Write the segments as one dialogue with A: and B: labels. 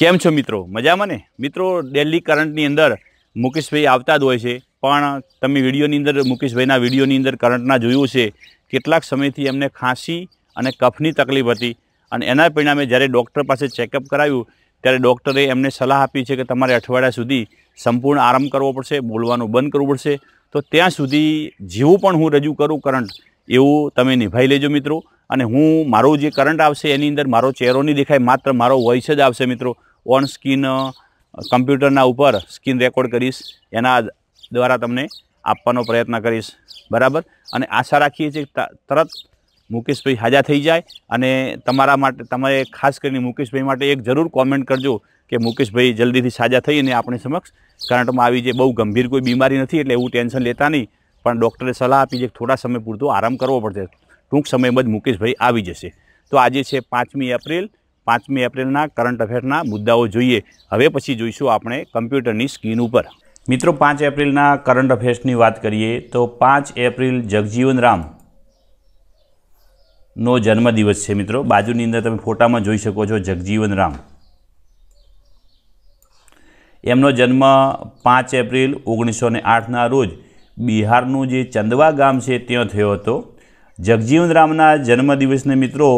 A: કેમ છો મિત્રો મજામાં ને મિત્રો ડેલી કરંટની અંદર મુકેશભાઈ આવતા જ હોય છે પણ તમે વિડીયોની અંદર મુકેશભાઈના વિડીયોની અંદર કરંટના જોયું છે કેટલાક સમયથી એમને ખાંસી અને કફની તકલીફ હતી અને એના પરિણામે જ્યારે ડૉક્ટર પાસે ચેકઅપ કરાવ્યું ત્યારે ડૉક્ટરે એમને સલાહ આપી છે કે તમારે અઠવાડિયા સુધી સંપૂર્ણ આરામ કરવો પડશે બોલવાનું બંધ કરવું પડશે તો ત્યાં સુધી જેવું પણ હું રજૂ કરું કરંટ એવું તમે નિભાઈ લેજો મિત્રો અને હું મારો જે કરંટ આવશે એની અંદર મારો ચહેરો નહીં દેખાય માત્ર મારો વોઇસ જ આવશે મિત્રો ઓન સ્કીન કમ્પ્યુટરના ઉપર સ્કીન રેકોર્ડ કરીશ એના દ્વારા તમને આપવાનો પ્રયત્ન કરીશ બરાબર અને આશા રાખીએ છીએ તરત મુકેશભાઈ હાજા થઈ જાય અને તમારા માટે તમારે ખાસ કરીને મુકેશભાઈ માટે એક જરૂર કોમેન્ટ કરજો કે મુકેશભાઈ જલ્દીથી સાજા થઈને આપણી સમક્ષ કરંટમાં આવી જાય બહુ ગંભીર કોઈ બીમારી નથી એટલે એવું ટેન્શન લેતા નહીં પણ ડૉક્ટરે સલાહ આપી છે થોડા સમય પૂરતો આરામ કરવો પડશે ટૂંક સમયમાં જ મુકેશભાઈ આવી જશે તો આજે છે પાંચમી એપ્રિલ પાંચમી એપ્રિલના કરંટ અફેરના મુદ્દાઓ જોઈએ હવે પછી જોઈશું આપણે કમ્પ્યુટરની સ્ક્રીન ઉપર મિત્રો પાંચ એપ્રિલના કરંટ અફેર્સની વાત કરીએ તો પાંચ એપ્રિલ જગજીવન રામનો જન્મદિવસ છે મિત્રો બાજુની અંદર તમે ફોટામાં જોઈ શકો છો જગજીવન રામ એમનો જન્મ પાંચ એપ્રિલ ઓગણીસો ને આઠના રોજ બિહારનું જે ચંદવા ગામ છે ત્યાં થયો હતો જગજીવન રામના જન્મદિવસને મિત્રો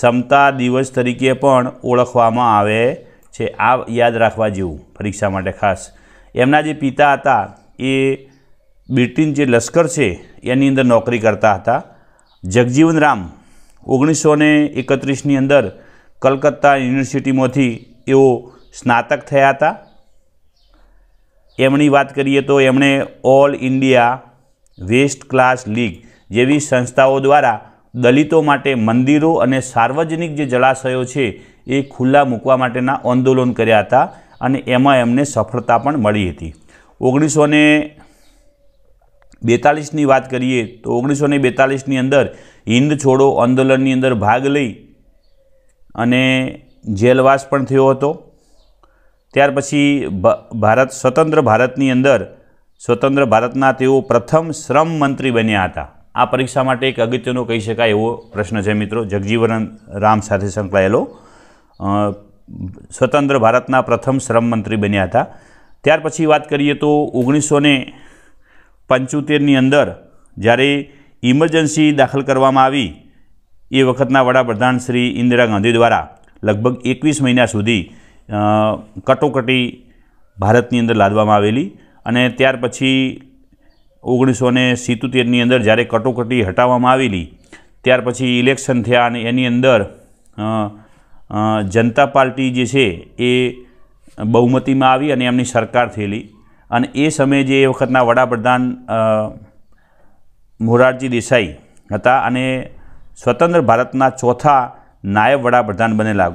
A: સમતા દિવસ તરીકે પણ ઓળખવામાં આવે છે આ યાદ રાખવા જેવું પરીક્ષા માટે ખાસ એમના જે પિતા હતા એ બ્રિટિન જે લશ્કર છે એની અંદર નોકરી કરતા હતા જગજીવન રામ ઓગણીસો ને એકત્રીસની અંદર કલકત્તા યુનિવર્સિટીમાંથી એઓ સ્નાતક થયા હતા એમની વાત કરીએ તો એમણે all India west class league જેવી સંસ્થાઓ દ્વારા દલિતો માટે મંદિરો અને સાર્વજનિક જે જળાશયો છે એ ખુલ્લા મૂકવા માટેના આંદોલન કર્યા હતા અને એમાં એમને સફળતા પણ મળી હતી ઓગણીસો ને બેતાલીસની વાત કરીએ તો ઓગણીસો ને બેતાલીસની અંદર હિંદ છોડો આંદોલનની અંદર ભાગ લઈ અને જેલવાસ પણ થયો હતો ત્યાર પછી ભારત સ્વતંત્ર ભારતની અંદર સ્વતંત્ર ભારતના તેઓ પ્રથમ શ્રમ મંત્રી બન્યા હતા આ પરીક્ષા માટે એક અગત્યનો કહી શકાય એવો પ્રશ્ન છે મિત્રો જગજીવન રામ સાથે સંકળાયેલો સ્વતંત્ર ભારતના પ્રથમ શ્રમ મંત્રી બન્યા હતા ત્યાર પછી વાત કરીએ તો ઓગણીસો ને પંચોતેરની અંદર જ્યારે ઇમરજન્સી દાખલ કરવામાં આવી એ વખતના વડાપ્રધાન શ્રી ઇન્દિરા ગાંધી દ્વારા લગભગ એકવીસ મહિના સુધી કટોકટી ભારતની અંદર લાદવામાં આવેલી અને ત્યાર પછી ઓગણીસો ને સિત્તોતેરની અંદર જ્યારે કટોકટી હટાવવામાં આવેલી ત્યાર પછી ઇલેક્શન થયા અને એની અંદર જનતા પાર્ટી જે છે એ બહુમતીમાં આવી અને એમની સરકાર થયેલી અને એ સમયે જે એ વખતના વડાપ્રધાન મોરારજી દેસાઈ હતા અને સ્વતંત્ર ભારતના ચોથા નાયબ વડાપ્રધાન બનેલા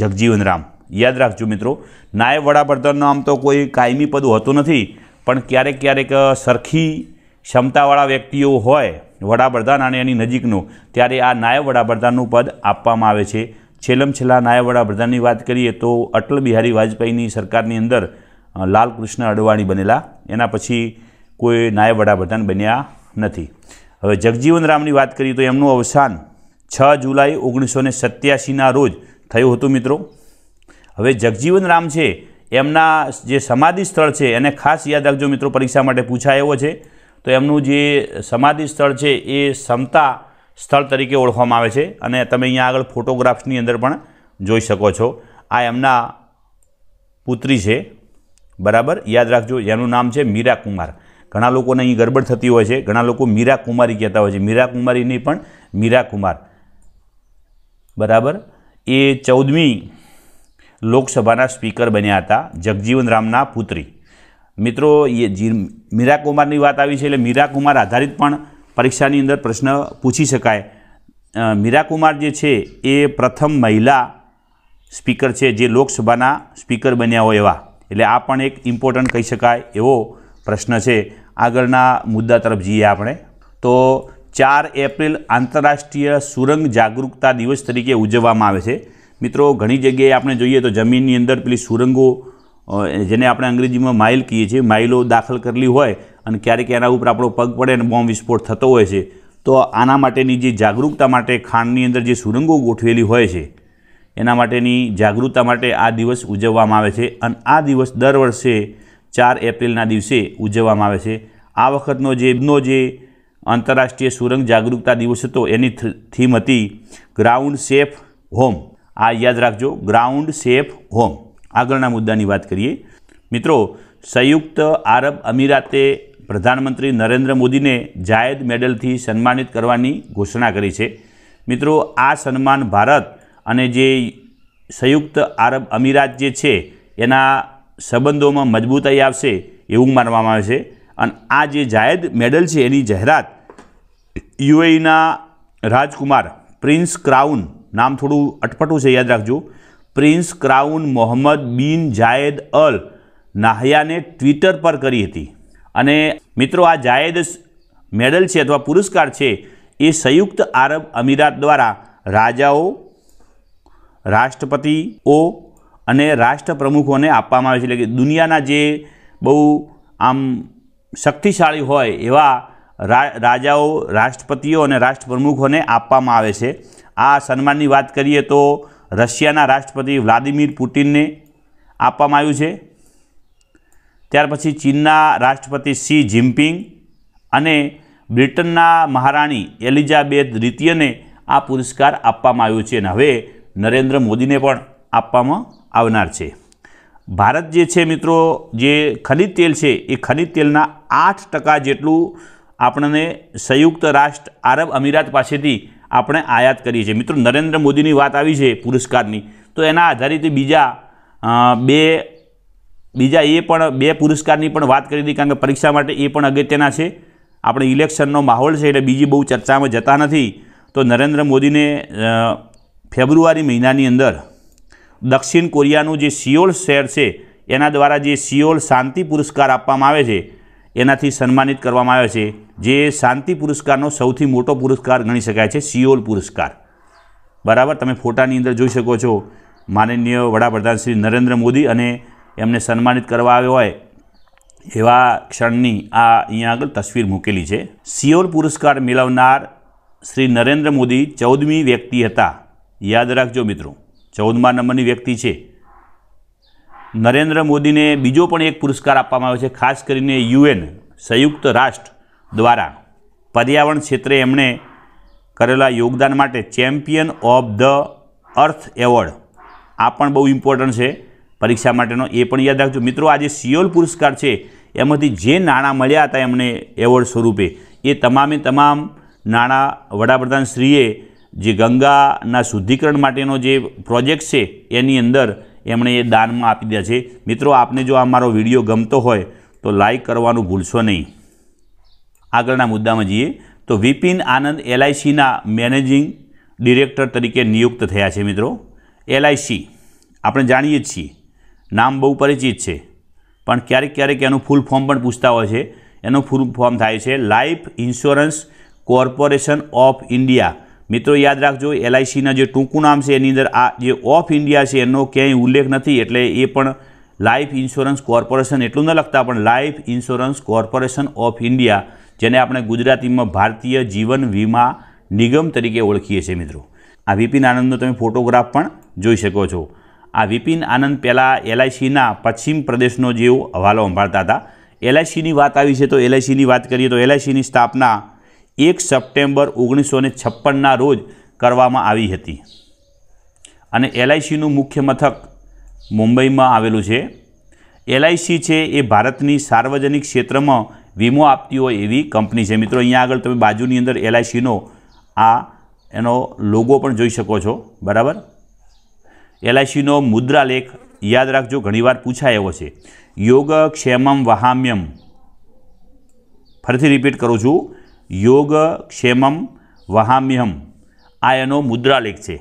A: જગજીવન રામ યાદ રાખજો મિત્રો નાયબ વડાપ્રધાનનો આમ તો કોઈ કાયમી પદ હોતું નથી પણ ક્યારેક ક્યારેક સરખી ક્ષમતાવાળા વ્યક્તિઓ હોય વડાપ્રધાન અને એની નજીકનો ત્યારે આ નાયબ વડાપ્રધાનનું પદ આપવામાં આવે છે છેલ્લમ છેલ્લા નાયબ વડાપ્રધાનની વાત કરીએ તો અટલ બિહારી વાજપેયીની સરકારની અંદર લાલકૃષ્ણ અડવાણી બનેલા એના પછી કોઈ નાયબ વડાપ્રધાન બન્યા નથી હવે જગજીવન રામની વાત કરીએ તો એમનું અવસાન છ જુલાઈ ઓગણીસો ને સત્યાસીના રોજ થયું હતું મિત્રો હવે જગજીવન રામ છે એમના જે સમાધિ સ્થળ છે એને ખાસ યાદ રાખજો મિત્રો પરીક્ષા માટે પૂછાય એવો છે તો એમનું જે સમાધિ સ્થળ છે એ સમતા સ્થળ તરીકે ઓળખવામાં આવે છે અને તમે અહીંયા આગળ ફોટોગ્રાફ્સની અંદર પણ જોઈ શકો છો આ એમના પુત્રી છે બરાબર યાદ રાખજો જેનું નામ છે મીરા કુમાર ઘણા લોકોને અહીં ગરબડ થતી હોય છે ઘણા લોકો મીરા કુમારી કહેતા હોય છે મીરા કુમારી નહીં પણ મીરા કુમાર બરાબર એ ચૌદમી લોકસભાના સ્પીકર બન્યા હતા જગજીવન રામના પુત્રી મિત્રો એ મીરા કુમારની વાત આવી છે એટલે મીરા કુમાર આધારિત પણ પરીક્ષાની અંદર પ્રશ્ન પૂછી શકાય મીરા કુમાર જે છે એ પ્રથમ મહિલા સ્પીકર છે જે લોકસભાના સ્પીકર બન્યા હોય એવા એટલે આ પણ એક ઇમ્પોર્ટન્ટ કહી શકાય એવો પ્રશ્ન છે આગળના મુદ્દા તરફ જઈએ આપણે તો ચાર એપ્રિલ આંતરરાષ્ટ્રીય સુરંગ જાગૃતતા દિવસ તરીકે ઉજવવામાં આવે છે મિત્રો ઘણી જગ્યાએ આપણે જોઈએ તો જમીનની અંદર પેલી સુરંગો જેને આપણે અંગ્રેજીમાં માઇલ કહીએ છીએ માઇલો દાખલ કરેલી હોય અને ક્યારેક એના ઉપર આપણો પગ પડે અને બોમ્બ વિસ્ફોટ થતો હોય છે તો આના માટેની જે જાગૃતતા માટે ખાંડની અંદર જે સુરંગો ગોઠવેલી હોય છે એના માટેની જાગૃતતા માટે આ દિવસ ઉજવવામાં આવે છે અને આ દિવસ દર વર્ષે ચાર એપ્રિલના દિવસે ઉજવવામાં આવે છે આ વખતનો જેનો જે આંતરરાષ્ટ્રીય સુરંગ જાગૃતતા દિવસ હતો એની થીમ હતી ગ્રાઉન્ડ સેફ હોમ આ યાદ રાખજો ગ્રાઉન્ડ સેફ હોમ આગળના મુદ્દાની વાત કરીએ મિત્રો સંયુક્ત આરબ અમીરાતે પ્રધાનમંત્રી નરેન્દ્ર મોદીને જાયદ મેડલથી સન્માનિત કરવાની ઘોષણા કરી છે મિત્રો આ સન્માન ભારત અને જે સંયુક્ત આરબ અમીરાત જે છે એના સંબંધોમાં મજબૂતાઈ આવશે એવું માનવામાં આવે છે અને આ જે જાયદ મેડલ છે એની જાહેરાત યુએઈના રાજકુમાર પ્રિન્સ ક્રાઉન નામ થોડું અટપટું છે યાદ રાખજો પ્રિન્સ ક્રાઉન મોહમ્મદ બિન જાયદ અલ નાહયાને ટ્વિટર પર કરી હતી અને મિત્રો આ જાયદ મેડલ છે અથવા પુરસ્કાર છે એ સંયુક્ત આરબ અમીરાત દ્વારા રાજાઓ રાષ્ટ્રપતિઓ અને રાષ્ટ્રપ્રમુખોને આપવામાં આવે છે એટલે કે દુનિયાના જે બહુ આમ શક્તિશાળી હોય એવા રાજાઓ રાષ્ટ્રપતિઓ અને રાષ્ટ્રપ્રમુખોને આપવામાં આવે છે આ સન્માનની વાત કરીએ તો રશિયાના રાષ્ટ્રપતિ વ્લાદિમીર પુટિનને આપવામાં આવ્યું છે ત્યાર પછી ચીનના રાષ્ટ્રપતિ સી જિનપિંગ અને બ્રિટનના મહારાણી એલિઝાબેથ દ્વિતીયને આ પુરસ્કાર આપવામાં આવ્યો છે અને હવે નરેન્દ્ર મોદીને પણ આપવામાં આવનાર છે ભારત જે છે મિત્રો જે ખનિજ તેલ છે એ ખનિજ તેલના આઠ ટકા જેટલું આપણને સંયુક્ત રાષ્ટ્ર આરબ અમીરાત પાસેથી આપણે આયાત કરીએ છીએ મિત્રો નરેન્દ્ર મોદીની વાત આવી છે પુરસ્કારની તો એના આધારિત બીજા બે બીજા એ પણ બે પુરસ્કારની પણ વાત કરી હતી કારણ કે પરીક્ષા માટે એ પણ અગત્યના છે આપણે ઇલેક્શનનો માહોલ છે એટલે બીજી બહુ ચર્ચામાં જતા નથી તો નરેન્દ્ર મોદીને ફેબ્રુઆરી મહિનાની અંદર દક્ષિણ કોરિયાનું જે સિયોલ શહેર છે એના દ્વારા જે સિયોલ શાંતિ પુરસ્કાર આપવામાં આવે છે એનાથી સન્માનિત કરવામાં આવ્યા છે જે શાંતિ પુરસ્કારનો સૌથી મોટો પુરસ્કાર ગણી શકાય છે સિયોલ પુરસ્કાર બરાબર તમે ફોટાની અંદર જોઈ શકો છો માનનીય વડાપ્રધાન શ્રી નરેન્દ્ર મોદી અને એમને સન્માનિત કરવા આવ્યો હોય એવા ક્ષણની આ અહીંયા આગળ તસવીર મૂકેલી છે સિયોલ પુરસ્કાર મેળવનાર શ્રી નરેન્દ્ર મોદી ચૌદમી વ્યક્તિ હતા યાદ રાખજો મિત્રો ચૌદમા નંબરની વ્યક્તિ છે નરેન્દ્ર મોદીને બીજો પણ એક પુરસ્કાર આપવામાં આવ્યો છે ખાસ કરીને યુએન સંયુક્ત રાષ્ટ્ર દ્વારા પર્યાવરણ ક્ષેત્રે એમણે કરેલા યોગદાન માટે champion of the Earth award આ પણ બહુ ઇમ્પોર્ટન્ટ છે પરીક્ષા માટેનો એ પણ યાદ રાખજો મિત્રો આજે જે સિયોલ પુરસ્કાર છે એમાંથી જે નાણાં મળ્યા હતા એમને એવોર્ડ સ્વરૂપે એ તમામે તમામ નાણાં વડાપ્રધાનશ્રીએ જે ગંગાના શુદ્ધિકરણ માટેનો જે પ્રોજેક્ટ છે એની અંદર એમણે એ દાનમાં આપી દે છે મિત્રો આપને જો આ મારો વિડીયો ગમતો હોય તો લાઈક કરવાનું ભૂલશો નહીં આગળના મુદ્દામાં જઈએ તો વિપિન આનંદ એલઆઈસીના મેનેજિંગ ડિરેક્ટર તરીકે નિયુક્ત થયા છે મિત્રો એલઆઈસી આપણે જાણીએ જ છીએ નામ બહુ પરિચિત છે પણ ક્યારેક ક્યારેક એનું ફૂલ ફોર્મ પણ પૂછતા હોય છે એનું ફૂલ ફોર્મ થાય છે life insurance corporation of India મિત્રો યાદ રાખજો એલઆઈસીના જે ટૂંકું નામ છે એની અંદર આ જે ઓફ ઇન્ડિયા છે એનો ક્યાંય ઉલ્લેખ નથી એટલે એ પણ લાઈફ ઇન્સ્યોરન્સ કોર્પોરેશન એટલું ન લખતા પણ life insurance corporation of India જેને આપણે ગુજરાતીમાં ભારતીય જીવન વીમા નિગમ તરીકે ઓળખીએ છીએ મિત્રો આ વિપિન આનંદનો તમે ફોટોગ્રાફ પણ જોઈ શકો છો આ વિપિન આનંદ પહેલાં એલઆઈસીના પશ્ચિમ પ્રદેશનો જેવો હવાલો સંભાળતા હતા એલઆઈસીની વાત આવી છે તો એલઆઈસીની વાત કરીએ તો એલઆઈસીની સ્થાપના એક સપ્ટેમ્બર ઓગણીસો ને છપ્પનના રોજ કરવામાં આવી હતી અને એલઆઈસીનું મુખ્ય મથક મુંબઈમાં આવેલું છે એલઆઈસી છે એ ભારતની સાર્વજનિક ક્ષેત્રમાં વીમો આપતી હોય એવી કંપની છે મિત્રો અહીંયા આગળ તમે બાજુની અંદર એલઆઈસીનો આ એનો લોગો પણ જોઈ શકો છો બરાબર એલઆઈસીનો મુદ્રાલેખ યાદ રાખજો ઘણીવાર પૂછાય એવો છે યોગ ક્ષેમમ વહામ્યમ ફરીથી રિપીટ કરું છું યોગ ક્ષેમમ વહામ્યમ આ એનો મુદ્રાલેખ છે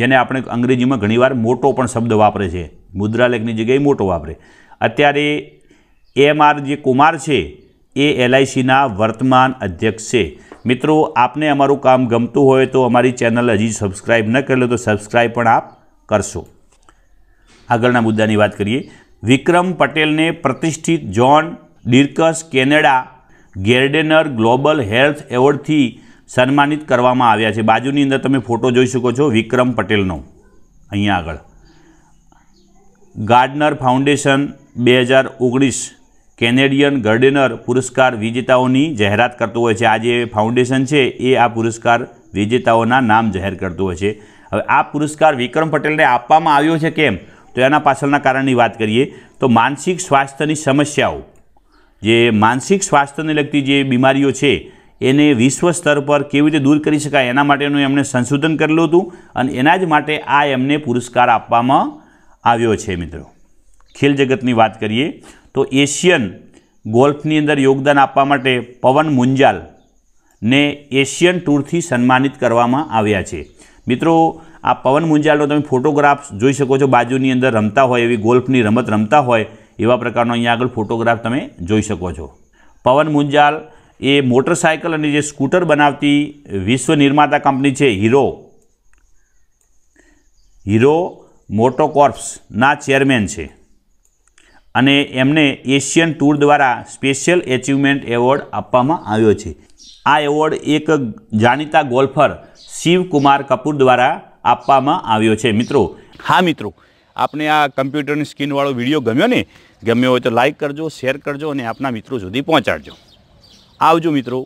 A: જેને આપણે અંગ્રેજીમાં ઘણીવાર મોટો પણ શબ્દ વાપરે છે મુદ્રાલેખની જગ્યાએ મોટો વાપરે અત્યારે એમ આર જે કુમાર છે એ એલઆઈસીના વર્તમાન અધ્યક્ષ છે મિત્રો આપને અમારું કામ ગમતું હોય તો અમારી ચેનલ હજી સબસ્ક્રાઈબ ન કરેલો તો સબસ્ક્રાઈબ પણ આપ કરશો આગળના મુદ્દાની વાત કરીએ વિક્રમ પટેલને પ્રતિષ્ઠિત John Dirks Canada Gairdner global health એવોર્ડથી સન્માનિત કરવામાં આવ્યા છે બાજુની અંદર તમે ફોટો જોઈ શકો છો વિક્રમ પટેલનો અહીંયા આગળ ગાર્ડનર ફાઉન્ડેશન બે હજાર ઓગણીસ કેનેડિયન ગાર્ડેનર પુરસ્કાર વિજેતાઓની જાહેરાત કરતું હોય છે આ જે ફાઉન્ડેશન છે એ આ પુરસ્કાર વિજેતાઓના નામ જાહેર કરતું હોય છે હવે આ પુરસ્કાર વિક્રમ પટેલને આપવામાં આવ્યો છે કેમ તો એના પાછળના કારણની વાત કરીએ તો માનસિક સ્વાસ્થ્યની સમસ્યાઓ જે માનસિક સ્વાસ્થ્યને લગતી જે બીમારીઓ છે એને વિશ્વ સ્તર પર કેવી રીતે દૂર કરી શકાય એના માટેનું એમણે સંશોધન કરેલું હતું અને એના જ માટે આ એમને પુરસ્કાર આપવામાં આવ્યો છે મિત્રો ખેલ જગતની વાત કરીએ તો એશિયન ગોલ્ફની અંદર યોગદાન આપવા માટે પવન મુંજાલ ને એશિયન ટૂરથી સન્માનિત કરવામાં આવ્યા છે મિત્રો આ પવન મુંજાલનો તમે ફોટોગ્રાફ્સ જોઈ શકો છો બાજુની અંદર રમતા હોય એવી ગોલ્ફની રમત રમતા હોય એવા પ્રકારનો અહીંયા આગળ ફોટોગ્રાફ તમે જોઈ શકો છો પવન મુંજાલ એ મોટરસાયકલ અને જે સ્કૂટર બનાવતી વિશ્વ નિર્માતા કંપની છે હીરો હીરો મોટોકોર્પ્સના ચેરમેન છે અને એમને એશિયન ટૂર દ્વારા સ્પેશિયલ એચિવમેન્ટ એવોર્ડ આપવામાં આવ્યો છે આ એવોર્ડ એક જાણીતા ગોલ્ફર શિવકુમાર કપૂર દ્વારા આપવામાં આવ્યો છે મિત્રો હા મિત્રો આપને આ કમ્પ્યુટરની સ્ક્રીનવાળો વિડીયો ગમ્યો ને ગમ્યો હોય તો લાઇક કરજો શેર કરજો અને આપના મિત્રો સુધી પહોંચાડજો આવજો મિત્રો